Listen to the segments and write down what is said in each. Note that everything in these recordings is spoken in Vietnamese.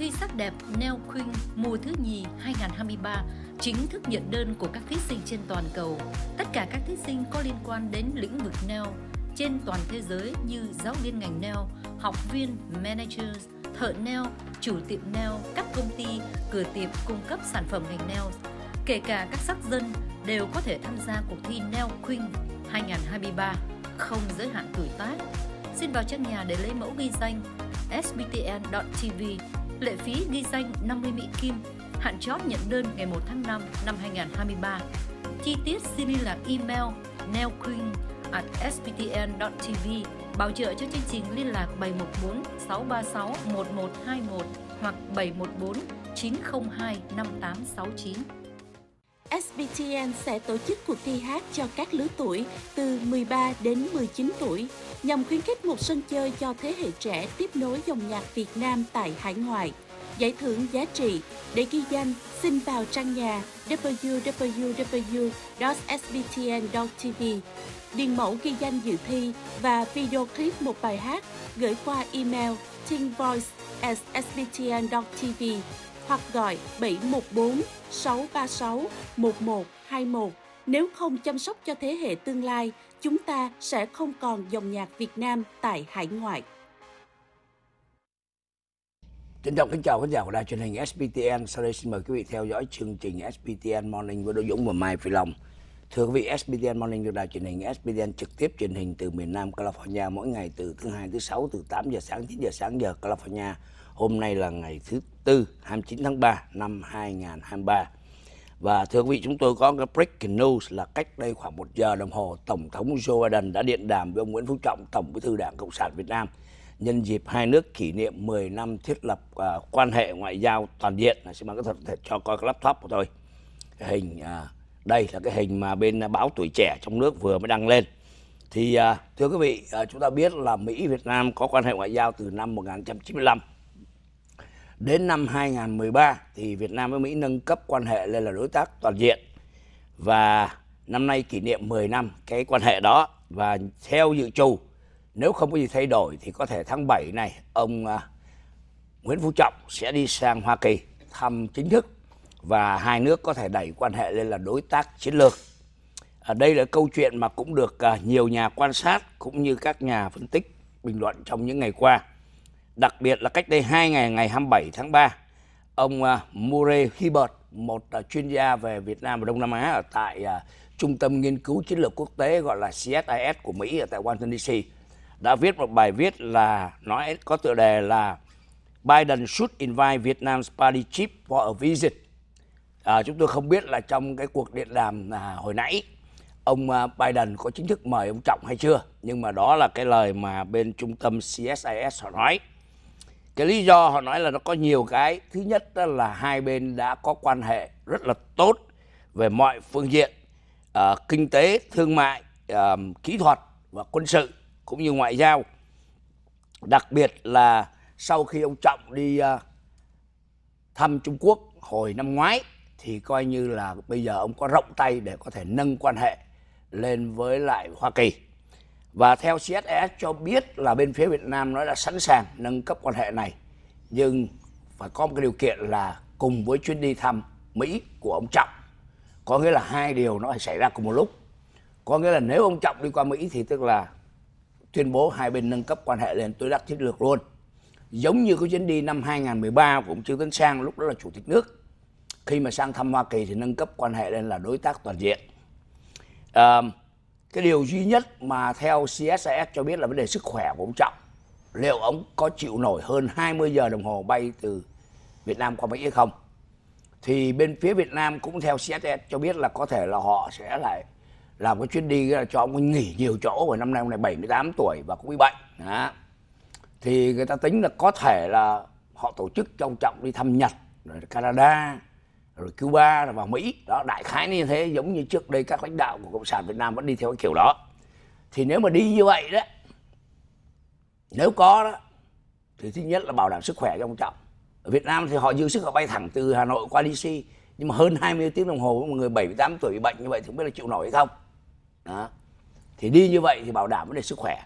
thi sắc đẹp Neo Queen mùa thứ nhì 2023 chính thức nhận đơn của các thí sinh trên toàn cầu. Tất cả các thí sinh có liên quan đến lĩnh vực Neo trên toàn thế giới như giáo viên ngành Neo, học viên, managers, thợ Neo, chủ tiệm Neo, các công ty, cửa tiệm cung cấp sản phẩm ngành Neo, kể cả các sắc dân đều có thể tham gia cuộc thi Neo Queen 2023 không giới hạn tuổi tác. Xin vào trang nhà để lấy mẫu ghi danh sbtn.tv Lệ phí ghi danh 50 Mỹ Kim, hạn chót nhận đơn ngày 1 tháng 5 năm 2023. Chi tiết xin liên lạc email nailqueen at sbtn.tv bảo trợ cho chương trình liên lạc 714 636 1121 hoặc 714 902 5869. SBTN sẽ tổ chức cuộc thi hát cho các lứa tuổi từ 13 đến 19 tuổi nhằm khuyến khích một sân chơi cho thế hệ trẻ tiếp nối dòng nhạc Việt Nam tại hải ngoại. Giải thưởng giá trị để ghi danh xin vào trang nhà www.sbtn.tv điền mẫu ghi danh dự thi và video clip một bài hát gửi qua email tingvoice@sbtn.tv hoặc gọi 714 636 1121. Nếu không chăm sóc cho thế hệ tương lai, chúng ta sẽ không còn dòng nhạc Việt Nam tại hải ngoại. Xin chào kính chào khán giả của đài truyền hình SBTN Sau đây xin mời quý vị theo dõi chương trình SBTN Morning với Đỗ Dũng và Mai Phi Long. Thưa quý vị, SBTN Morning được đài truyền hình SBTN trực tiếp truyền hình từ miền Nam California mỗi ngày từ thứ hai, thứ sáu từ 8 giờ sáng 9 giờ sáng giờ California Hôm nay là ngày thứ Tư 29 tháng 3 năm 2023. Và thưa quý vị, chúng tôi có cái breaking news là cách đây khoảng một giờ đồng hồ, Tổng thống Joe Biden đã điện đàm với ông Nguyễn Phú Trọng, Tổng bí thư Đảng Cộng sản Việt Nam, nhân dịp hai nước kỷ niệm 10 năm thiết lập uh, quan hệ ngoại giao toàn diện. Xin mời các thật thể cho coi cái laptop của tôi. Cái hình uh, đây là cái hình mà bên báo tuổi trẻ trong nước vừa mới đăng lên. Thì uh, thưa quý vị, uh, chúng ta biết là Mỹ Việt Nam có quan hệ ngoại giao từ năm 1995 Đến năm 2013 thì Việt Nam với Mỹ nâng cấp quan hệ lên là đối tác toàn diện và năm nay kỷ niệm 10 năm cái quan hệ đó và theo dự trù nếu không có gì thay đổi thì có thể tháng 7 này ông à, Nguyễn Phú Trọng sẽ đi sang Hoa Kỳ thăm chính thức và hai nước có thể đẩy quan hệ lên là đối tác chiến lược. À, đây là câu chuyện mà cũng được à, nhiều nhà quan sát cũng như các nhà phân tích bình luận trong những ngày qua. Đặc biệt là cách đây 2 ngày, ngày 27 tháng 3, ông à, Murray Hibbert, một à, chuyên gia về Việt Nam và Đông Nam Á ở tại à, Trung tâm Nghiên cứu Chiến lược Quốc tế gọi là CSIS của Mỹ ở tại Washington DC, đã viết một bài viết là nói có tựa đề là Biden should invite Vietnam's party chief for a visit. À, chúng tôi không biết là trong cái cuộc điện đàm à, hồi nãy ông Biden có chính thức mời ông Trọng hay chưa nhưng mà đó là cái lời mà bên trung tâm CSIS họ nói cái lý do họ nói là nó có nhiều cái thứ nhất đó là hai bên đã có quan hệ rất là tốt về mọi phương diện uh, kinh tế thương mại uh, kỹ thuật và quân sự cũng như ngoại giao đặc biệt là sau khi ông trọng đi uh, thăm trung quốc hồi năm ngoái thì coi như là bây giờ ông có rộng tay để có thể nâng quan hệ lên với lại hoa kỳ và theo CSS cho biết là bên phía Việt Nam nó đã sẵn sàng nâng cấp quan hệ này nhưng phải có một cái điều kiện là cùng với chuyến đi thăm Mỹ của ông Trọng. Có nghĩa là hai điều nó phải xảy ra cùng một lúc. Có nghĩa là nếu ông Trọng đi qua Mỹ thì tức là tuyên bố hai bên nâng cấp quan hệ lên đối tác chiến lược luôn. Giống như cái chuyến đi năm 2013 của ông Trương Tấn Sang lúc đó là chủ tịch nước. Khi mà sang thăm Hoa Kỳ thì nâng cấp quan hệ lên là đối tác toàn diện. À, cái điều duy nhất mà theo CSIS cho biết là vấn đề sức khỏe của ông Trọng liệu ông có chịu nổi hơn 20 giờ đồng hồ bay từ Việt Nam qua Mỹ hay không thì bên phía Việt Nam cũng theo CSIS cho biết là có thể là họ sẽ lại làm cái chuyến đi là cho ông nghỉ nhiều chỗ bởi năm nay ông này 78 tuổi và cũng bị bệnh đó. thì người ta tính là có thể là họ tổ chức cho Trọng đi thăm Nhật rồi Canada rồi Cuba rồi vào Mỹ đó đại khái như thế giống như trước đây các lãnh đạo của cộng sản Việt Nam vẫn đi theo cái kiểu đó thì nếu mà đi như vậy đó nếu có đó thì thứ nhất là bảo đảm sức khỏe cho ông Trọng ở Việt Nam thì họ dư sức họ bay thẳng từ Hà Nội qua DC nhưng mà hơn 20 tiếng đồng hồ với một người 78 tuổi bị bệnh như vậy thì không biết là chịu nổi hay không đó. thì đi như vậy thì bảo đảm vấn đề sức khỏe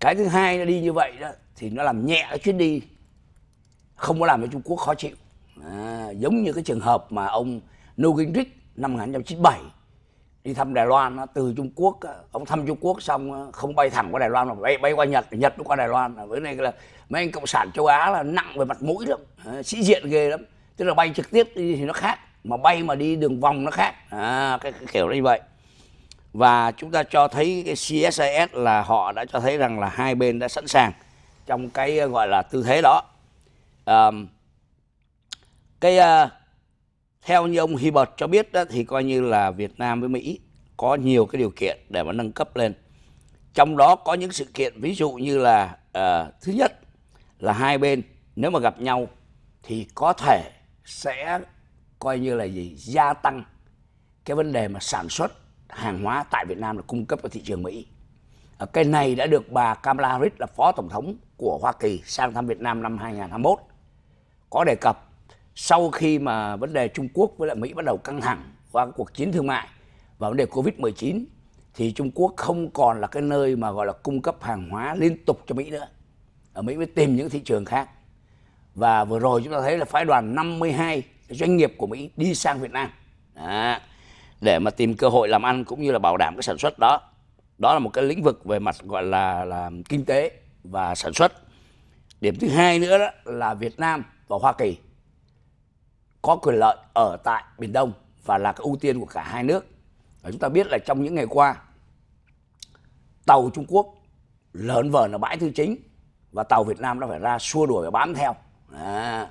cái thứ hai là đi như vậy đó thì nó làm nhẹ cái chuyến đi không có làm cho Trung Quốc khó chịu à, giống như cái trường hợp mà ông Newt năm 1997 đi thăm Đài Loan từ Trung Quốc ông thăm Trung Quốc xong không bay thẳng qua Đài Loan mà bay, bay qua Nhật Nhật nó qua Đài Loan với này là mấy anh cộng sản châu Á là nặng về mặt mũi lắm à, sĩ diện ghê lắm tức là bay trực tiếp đi thì nó khác mà bay mà đi đường vòng nó khác à, cái, cái kiểu như vậy và chúng ta cho thấy cái CSIS là họ đã cho thấy rằng là hai bên đã sẵn sàng trong cái gọi là tư thế đó um, cái uh, theo như ông Hibbert cho biết đó, thì coi như là Việt Nam với Mỹ có nhiều cái điều kiện để mà nâng cấp lên trong đó có những sự kiện ví dụ như là uh, thứ nhất là hai bên nếu mà gặp nhau thì có thể sẽ coi như là gì gia tăng cái vấn đề mà sản xuất hàng hóa tại Việt Nam là cung cấp cho thị trường Mỹ ờ, cái này đã được bà Kamala Harris là phó tổng thống của Hoa Kỳ sang thăm Việt Nam năm 2021 có đề cập sau khi mà vấn đề Trung Quốc với lại Mỹ bắt đầu căng thẳng qua cuộc chiến thương mại và vấn đề Covid-19 thì Trung Quốc không còn là cái nơi mà gọi là cung cấp hàng hóa liên tục cho Mỹ nữa. Ở Mỹ mới tìm những thị trường khác. Và vừa rồi chúng ta thấy là phái đoàn 52 doanh nghiệp của Mỹ đi sang Việt Nam. Đó. Để mà tìm cơ hội làm ăn cũng như là bảo đảm cái sản xuất đó. Đó là một cái lĩnh vực về mặt gọi là là kinh tế và sản xuất. Điểm thứ hai nữa đó là Việt Nam và Hoa Kỳ có quyền lợi ở tại Biển Đông và là cái ưu tiên của cả hai nước. Và chúng ta biết là trong những ngày qua, tàu Trung Quốc lớn vờn ở bãi Tư Chính và tàu Việt Nam đã phải ra xua đuổi và bám theo. À.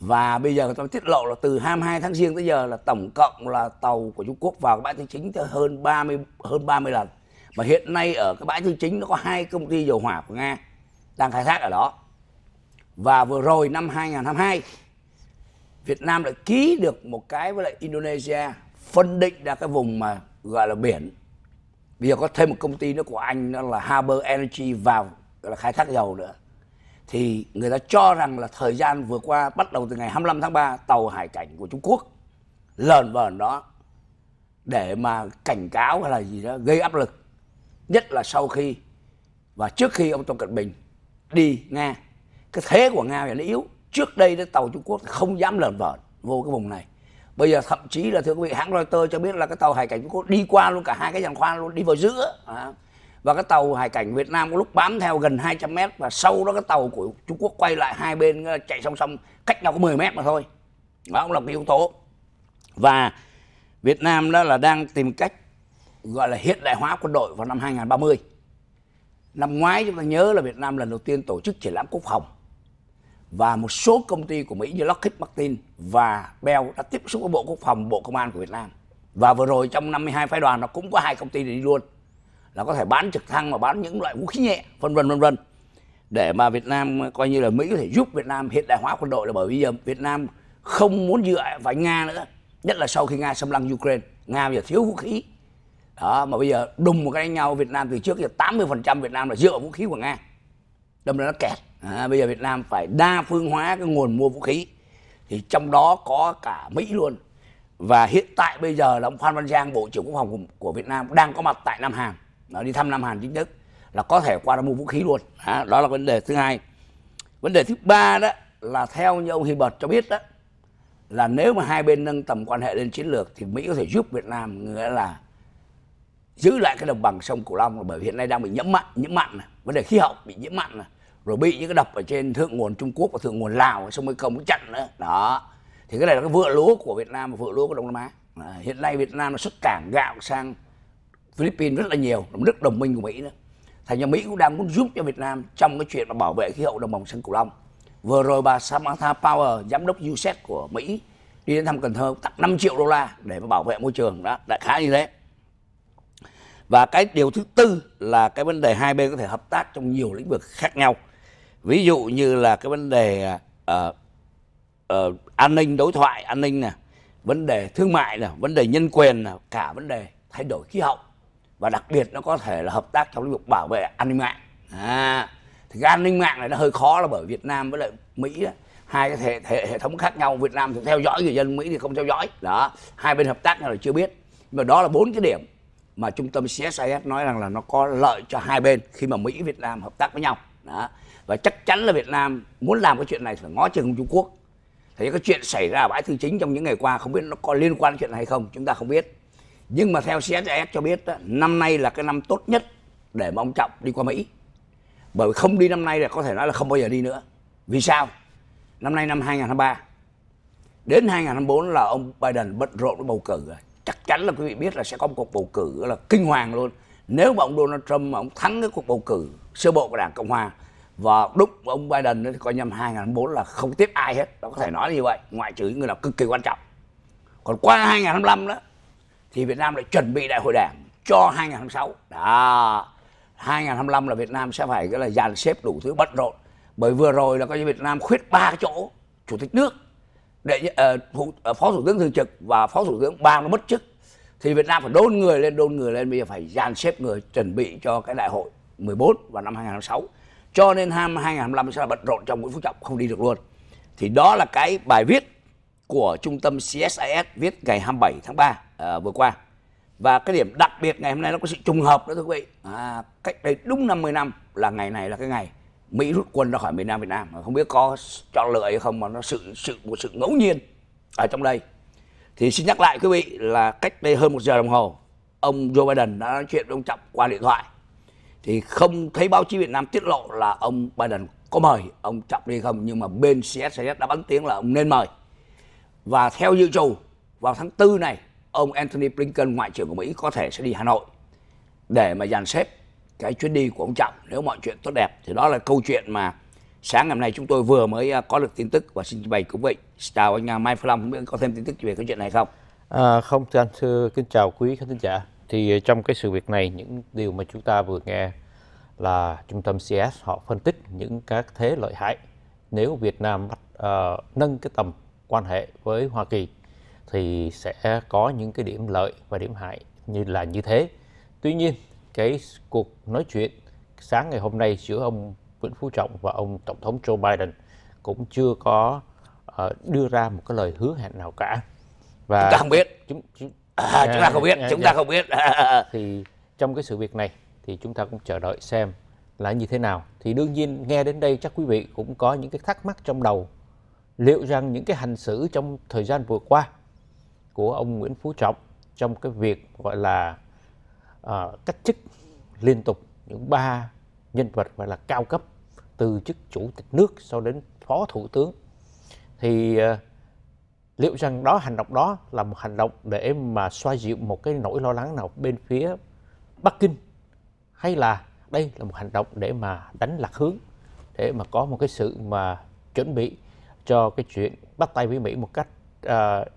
Và bây giờ người ta tiết lộ là từ 22 tháng riêng tới giờ là tổng cộng là tàu của Trung Quốc vào cái bãi Tư Chính tới hơn 30 hơn 30 lần. Mà hiện nay ở cái bãi Tư Chính nó có hai công ty dầu hỏa của Nga đang khai thác ở đó. Và vừa rồi năm 2022 Việt Nam lại ký được một cái với lại Indonesia phân định ra cái vùng mà gọi là biển bây giờ có thêm một công ty nữa của anh đó là Harbour Energy vào là khai thác dầu nữa thì người ta cho rằng là thời gian vừa qua bắt đầu từ ngày 25 tháng 3 tàu hải cảnh của Trung Quốc lờn vờn đó để mà cảnh cáo hay là gì đó gây áp lực nhất là sau khi và trước khi ông Tập Cận Bình đi Nga cái thế của Nga là nó yếu trước đây cái tàu Trung Quốc không dám lờn vờn vô cái vùng này bây giờ thậm chí là thưa quý vị hãng Reuters cho biết là cái tàu hải cảnh Trung Quốc đi qua luôn cả hai cái giàn khoan luôn đi vào giữa à. và cái tàu hải cảnh Việt Nam có lúc bám theo gần 200 mét và sau đó cái tàu của Trung Quốc quay lại hai bên ờ, chạy song song cách nhau có 10 mét mà thôi đó cũng là một yếu tố và Việt Nam đó là đang tìm cách gọi là hiện đại hóa quân đội vào năm 2030 năm ngoái chúng ta nhớ là Việt Nam lần đầu tiên tổ chức triển lãm quốc phòng và một số công ty của Mỹ như Lockheed Martin và Bell đã tiếp xúc với Bộ Quốc phòng, Bộ Công an của Việt Nam. Và vừa rồi trong 52 phái đoàn nó cũng có hai công ty đi luôn là có thể bán trực thăng và bán những loại vũ khí nhẹ vân vân vân vân để mà Việt Nam coi như là Mỹ có thể giúp Việt Nam hiện đại hóa quân đội là bởi vì giờ Việt Nam không muốn dựa vào Nga nữa nhất là sau khi Nga xâm lăng Ukraine Nga bây giờ thiếu vũ khí đó mà bây giờ đùng một cái đánh nhau Việt Nam từ trước giờ 80% Việt Nam là dựa vũ khí của Nga đâm ra nó kẹt à, bây giờ Việt Nam phải đa phương hóa cái nguồn mua vũ khí thì trong đó có cả Mỹ luôn và hiện tại bây giờ là ông Phan Văn Giang Bộ trưởng Quốc phòng của, của Việt Nam đang có mặt tại Nam Hàn nó đi thăm Nam Hàn chính thức là có thể qua đó mua vũ khí luôn à, đó là vấn đề thứ hai vấn đề thứ ba đó là theo như ông Hibbert cho biết đó là nếu mà hai bên nâng tầm quan hệ lên chiến lược thì Mỹ có thể giúp Việt Nam nghĩa là giữ lại cái đồng bằng sông Cửu Long bởi vì hiện nay đang bị nhiễm mặn nhiễm mặn này, vấn đề khí hậu bị nhiễm mặn này rồi bị những cái đập ở trên thượng nguồn Trung Quốc và thượng nguồn Lào sông Mekong cũng chặn nữa đó thì cái này là cái vựa lúa của Việt Nam và vựa lúa của Đông Nam Á à, hiện nay Việt Nam nó xuất cảng gạo sang Philippines rất là nhiều là nước đồng minh của Mỹ nữa thành ra Mỹ cũng đang muốn giúp cho Việt Nam trong cái chuyện mà bảo vệ khí hậu đồng bằng sông Cửu Long vừa rồi bà Samantha Power giám đốc USAID của Mỹ đi đến thăm Cần Thơ tặng 5 triệu đô la để mà bảo vệ môi trường đó đại khái như thế và cái điều thứ tư là cái vấn đề hai bên có thể hợp tác trong nhiều lĩnh vực khác nhau ví dụ như là cái vấn đề uh, uh, an ninh đối thoại an ninh nè vấn đề thương mại nè vấn đề nhân quyền nè cả vấn đề thay đổi khí hậu và đặc biệt nó có thể là hợp tác trong lĩnh vực bảo vệ an ninh mạng à, thì cái an ninh mạng này nó hơi khó là bởi Việt Nam với lại Mỹ đó. hai cái hệ, hệ hệ thống khác nhau Việt Nam thì theo dõi người dân Mỹ thì không theo dõi đó hai bên hợp tác nhau là chưa biết nhưng mà đó là bốn cái điểm mà trung tâm CSIS nói rằng là nó có lợi cho hai bên khi mà Mỹ Việt Nam hợp tác với nhau đó và chắc chắn là Việt Nam muốn làm cái chuyện này phải ngó chừng Trung Quốc thế cái chuyện xảy ra ở bãi thư chính trong những ngày qua không biết nó có liên quan đến chuyện này hay không chúng ta không biết nhưng mà theo CSIS cho biết năm nay là cái năm tốt nhất để mà ông Trọng đi qua Mỹ bởi vì không đi năm nay là có thể nói là không bao giờ đi nữa vì sao năm nay năm 2023 đến 2024 là ông Biden bận rộn với bầu cử rồi chắc chắn là quý vị biết là sẽ có một cuộc bầu cử là kinh hoàng luôn nếu mà ông Donald Trump mà ông thắng cái cuộc bầu cử sơ bộ của đảng Cộng hòa và đúc ông Biden coi năm 2024 là không tiếp ai hết nó có thể nói như vậy ngoại trừ những người nào cực kỳ quan trọng còn qua 2025 đó thì Việt Nam lại chuẩn bị đại hội đảng cho 2026 đó 2025 là Việt Nam sẽ phải cái là dàn xếp đủ thứ bận rộn bởi vừa rồi là coi như Việt Nam khuyết ba chỗ chủ tịch nước để uh, ờ, ờ, phó thủ tướng thường trực và phó thủ tướng bang nó mất chức thì Việt Nam phải đôn người lên đôn người lên bây giờ phải dàn xếp người chuẩn bị cho cái đại hội 14 vào năm 2006 cho nên năm 2025 sẽ là bận rộn trong Nguyễn Phú Trọng không đi được luôn thì đó là cái bài viết của trung tâm CSIS viết ngày 27 tháng 3 à, vừa qua và cái điểm đặc biệt ngày hôm nay nó có sự trùng hợp đó thưa quý vị à, cách đây đúng 50 năm là ngày này là cái ngày Mỹ rút quân ra khỏi miền Nam Việt Nam không biết có chọn lựa hay không mà nó sự sự một sự ngẫu nhiên ở trong đây thì xin nhắc lại quý vị là cách đây hơn một giờ đồng hồ ông Joe Biden đã nói chuyện với ông Trọng qua điện thoại thì không thấy báo chí Việt Nam tiết lộ là ông Biden có mời ông Trọng đi không nhưng mà bên CSIS đã bắn tiếng là ông nên mời và theo dự trù vào tháng 4 này ông Anthony Blinken ngoại trưởng của Mỹ có thể sẽ đi Hà Nội để mà dàn xếp cái chuyến đi của ông Trọng nếu mọi chuyện tốt đẹp thì đó là câu chuyện mà sáng ngày hôm nay chúng tôi vừa mới à, có được tin tức và xin trình bày cũng vậy chào anh à, Mai Phan Long không biết có thêm tin tức về câu chuyện này không à, không thưa anh thưa kính chào quý khán giả thì ờ, trong cái sự việc này những điều mà chúng ta vừa nghe là trung tâm CS họ phân tích những các thế lợi hại nếu Việt Nam bắt, uh, nâng cái tầm quan hệ với Hoa Kỳ thì sẽ có những cái điểm lợi và điểm hại như là như thế. Tuy nhiên cái cuộc nói chuyện sáng ngày hôm nay giữa ông Nguyễn Phú Trọng và ông Tổng thống Joe Biden cũng chưa có uh, đưa ra một cái lời hứa hẹn nào cả. Và chúng ta không biết. Chúng, chúng, à, chúng ta dạ, không biết dạ, chúng dạ. ta không biết thì trong cái sự việc này thì chúng ta cũng chờ đợi xem là như thế nào thì đương nhiên nghe đến đây chắc quý vị cũng có những cái thắc mắc trong đầu liệu rằng những cái hành xử trong thời gian vừa qua của ông Nguyễn Phú Trọng trong cái việc gọi là uh, cách chức liên tục những ba nhân vật gọi là cao cấp từ chức chủ tịch nước sau đến phó thủ tướng thì uh, liệu rằng đó hành động đó là một hành động để mà xoa dịu một cái nỗi lo lắng nào bên phía Bắc Kinh hay là đây là một hành động để mà đánh lạc hướng để mà có một cái sự mà chuẩn bị cho cái chuyện bắt tay với Mỹ một cách uh,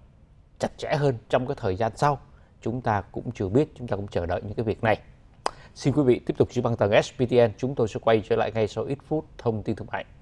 chặt chẽ hơn trong cái thời gian sau chúng ta cũng chưa biết chúng ta cũng chờ đợi những cái việc này xin quý vị tiếp tục giữ băng tầng SPTN chúng tôi sẽ quay trở lại ngay sau ít phút thông tin thương mại